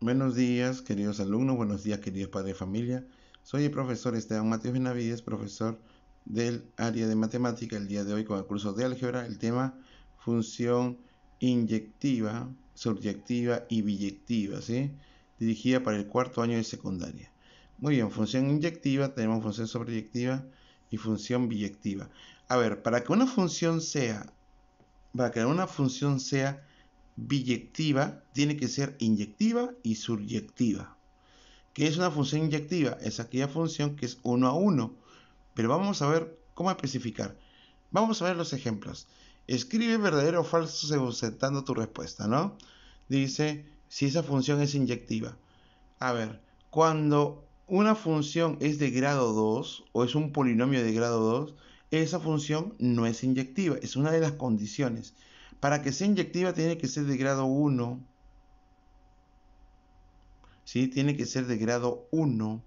Buenos días, queridos alumnos, buenos días, queridos padres de familia. Soy el profesor Esteban Mateo Benavides, profesor del área de matemática, el día de hoy con el curso de álgebra, el tema función inyectiva, subyectiva y biyectiva, ¿sí? dirigida para el cuarto año de secundaria. Muy bien, función inyectiva, tenemos función sobreyectiva y función biyectiva. A ver, para que una función sea, para que una función sea biyectiva tiene que ser inyectiva y suryectiva. ¿Qué es una función inyectiva? Es aquella función que es uno a uno. Pero vamos a ver cómo especificar. Vamos a ver los ejemplos. Escribe verdadero o falso según tu respuesta, ¿no? Dice si esa función es inyectiva. A ver, cuando una función es de grado 2 o es un polinomio de grado 2, esa función no es inyectiva, es una de las condiciones. Para que sea inyectiva tiene que ser de grado 1. ¿Sí? Tiene que ser de grado 1.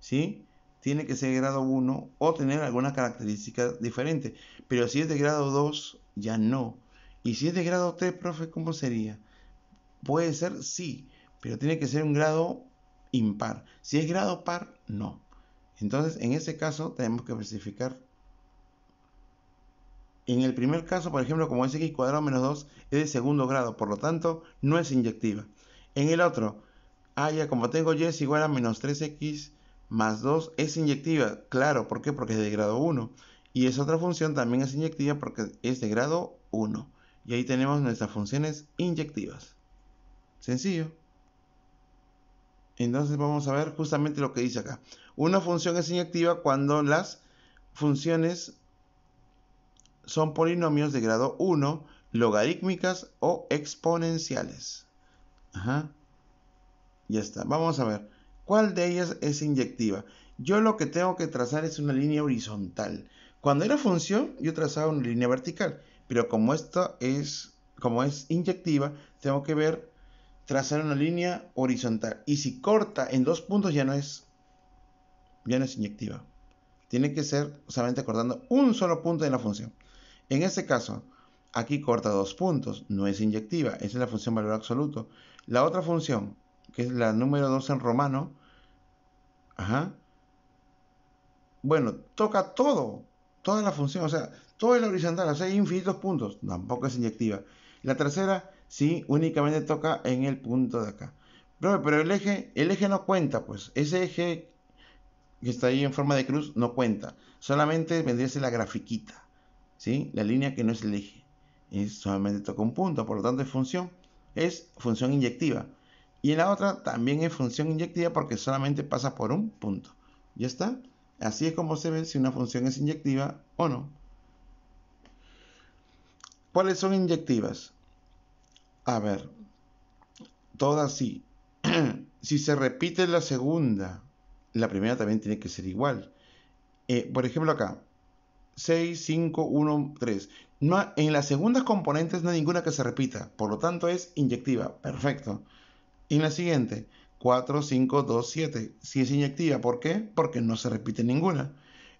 ¿Sí? Tiene que ser de grado 1 o tener alguna característica diferente. Pero si es de grado 2, ya no. Y si es de grado 3, profe, ¿cómo sería? Puede ser, sí, pero tiene que ser un grado impar. Si es grado par, no. Entonces, en ese caso, tenemos que verificar. En el primer caso, por ejemplo, como es x cuadrado menos 2 es de segundo grado, por lo tanto, no es inyectiva. En el otro, haya ah, como tengo y es igual a menos 3x más 2 es inyectiva. Claro, ¿por qué? Porque es de grado 1. Y esa otra función también es inyectiva porque es de grado 1. Y ahí tenemos nuestras funciones inyectivas. Sencillo. Entonces vamos a ver justamente lo que dice acá. Una función es inyectiva cuando las funciones son polinomios de grado 1, logarítmicas o exponenciales. Ajá. Ya está. Vamos a ver. ¿Cuál de ellas es inyectiva? Yo lo que tengo que trazar es una línea horizontal. Cuando era función, yo trazaba una línea vertical. Pero como esto es, como es inyectiva, tengo que ver, trazar una línea horizontal. Y si corta en dos puntos, ya no es, ya no es inyectiva. Tiene que ser solamente cortando un solo punto de la función. En este caso, aquí corta dos puntos, no es inyectiva, esa es la función valor absoluto. La otra función, que es la número 2 en romano, ajá, bueno, toca todo, toda la función, o sea, todo es horizontal, o sea, hay infinitos puntos, tampoco es inyectiva. La tercera, sí, únicamente toca en el punto de acá. Pero, pero el eje, el eje no cuenta, pues, ese eje que está ahí en forma de cruz no cuenta, solamente vendría a ser la grafiquita. La línea que no es el Y solamente toca un punto, por lo tanto es función, es función inyectiva. Y en la otra también es función inyectiva porque solamente pasa por un punto. ¿Ya está? Así es como se ve si una función es inyectiva o no. ¿Cuáles son inyectivas? A ver, todas sí. si se repite la segunda, la primera también tiene que ser igual. Eh, por ejemplo acá, 6, 5, 1, 3. en las segundas componentes no hay ninguna que se repita, por lo tanto es inyectiva. Perfecto. Y en la siguiente, 4, 5, 2, 7. Si es inyectiva, ¿por qué? Porque no se repite ninguna.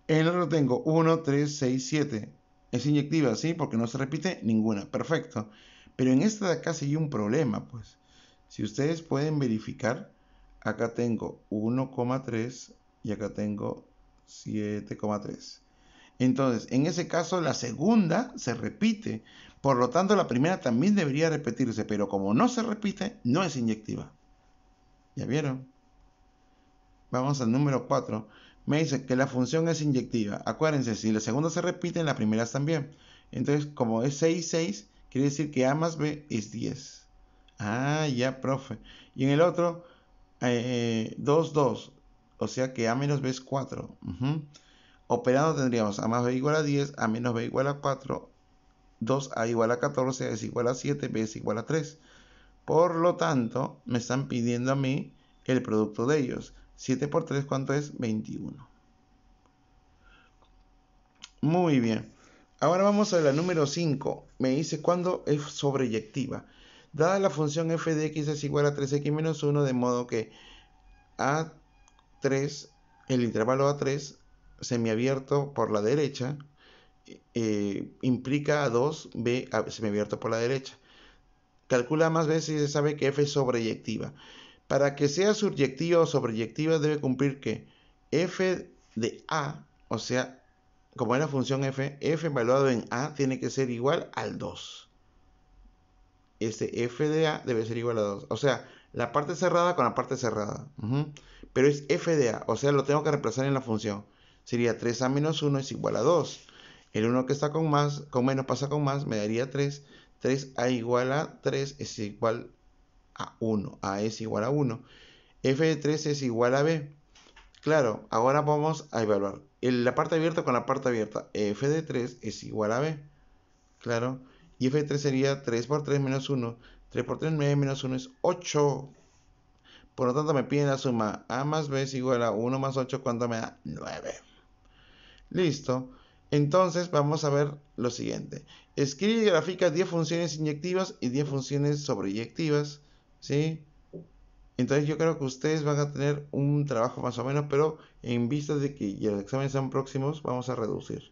En el otro tengo 1, 3, 6, 7. Es inyectiva, ¿sí? Porque no se repite ninguna. Perfecto. Pero en esta de acá sí hay un problema, pues. Si ustedes pueden verificar, acá tengo 1,3 y acá tengo 7,3. Entonces, en ese caso, la segunda se repite. Por lo tanto, la primera también debería repetirse, pero como no se repite, no es inyectiva. ¿Ya vieron? Vamos al número 4. Me dice que la función es inyectiva. Acuérdense, si la segunda se repite, en la primera también. Entonces, como es 6, 6, quiere decir que A más B es 10. Ah, ya, profe. Y en el otro, 2, eh, 2. O sea que A menos B es 4. Operando tendríamos a más b igual a 10, a menos b igual a 4, 2a igual a 14, a es igual a 7, b es igual a 3. Por lo tanto, me están pidiendo a mí el producto de ellos. 7 por 3, ¿cuánto es? 21. Muy bien. Ahora vamos a la número 5. Me dice cuándo es sobreyectiva. Dada la función f de x es igual a 3x menos 1, de modo que a3, el intervalo a3, semiabierto por la derecha eh, implica a 2b semiabierto por la derecha. Calcula más veces y se sabe que f es sobreyectiva. Para que sea subyectiva o sobreyectiva debe cumplir que f de a, o sea, como es la función f, f evaluado en a tiene que ser igual al 2. Este f de a debe ser igual a 2. O sea, la parte cerrada con la parte cerrada. Pero es f de a, o sea, lo tengo que reemplazar en la función sería 3a menos 1 es igual a 2. El 1 que está con, más, con menos pasa con más, me daría 3. 3a igual a 3 es igual a 1. a es igual a 1. f de 3 es igual a b. Claro, ahora vamos a evaluar la parte abierta con la parte abierta. f de 3 es igual a b. Claro. Y f de 3 sería 3 por 3 menos 1. 3 por 3, 9 menos 1 es 8. Por lo tanto, me piden la suma a más b es igual a 1 más 8, ¿cuánto me da? 9. Listo. Entonces vamos a ver lo siguiente. Escribe y grafica 10 funciones inyectivas y 10 funciones sobreyectivas. ¿Sí? Entonces yo creo que ustedes van a tener un trabajo más o menos, pero en vista de que ya los exámenes son próximos, vamos a reducir.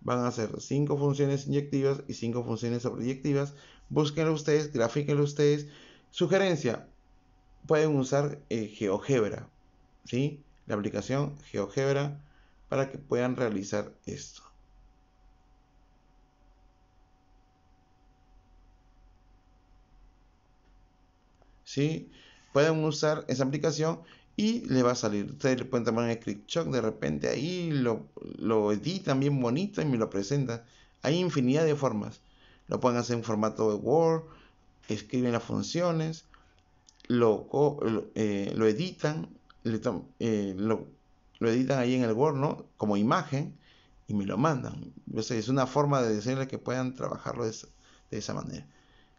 Van a ser 5 funciones inyectivas y 5 funciones sobreyectivas. Búsquenlo ustedes, grafíquenlo ustedes. Sugerencia, pueden usar eh, GeoGebra, ¿sí? La aplicación GeoGebra para que puedan realizar esto. ¿Sí? Pueden usar esa aplicación y le va a salir. Ustedes le pueden tomar un shock de repente ahí, lo, editan bien bonito y me lo presentan. Hay infinidad de formas. Lo pueden hacer en formato de Word, escriben las funciones, lo, eh, editan, le eh, lo lo editan ahí en el Word, Como imagen y me lo mandan. es una forma de decirle que puedan trabajarlo de esa, manera.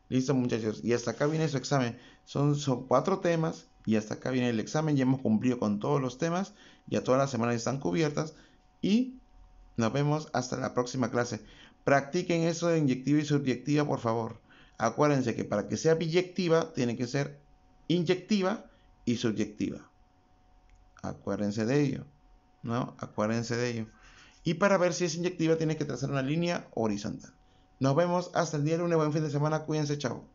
Listo, muchachos. Y hasta acá viene su examen. Son, son cuatro temas y hasta acá viene el examen. Ya hemos cumplido con todos los temas. Ya todas las semanas están cubiertas. Y nos vemos hasta la próxima clase. Practiquen eso de inyectiva y subjetiva, por favor. Acuérdense que para que sea biyectiva, tiene que ser inyectiva y subyectiva. Acuérdense de ello, ¿no? Acuérdense de ello. Y para ver si es inyectiva, tiene que trazar una línea horizontal. Nos vemos hasta el día de lunes. Buen fin de semana. Cuídense, chao.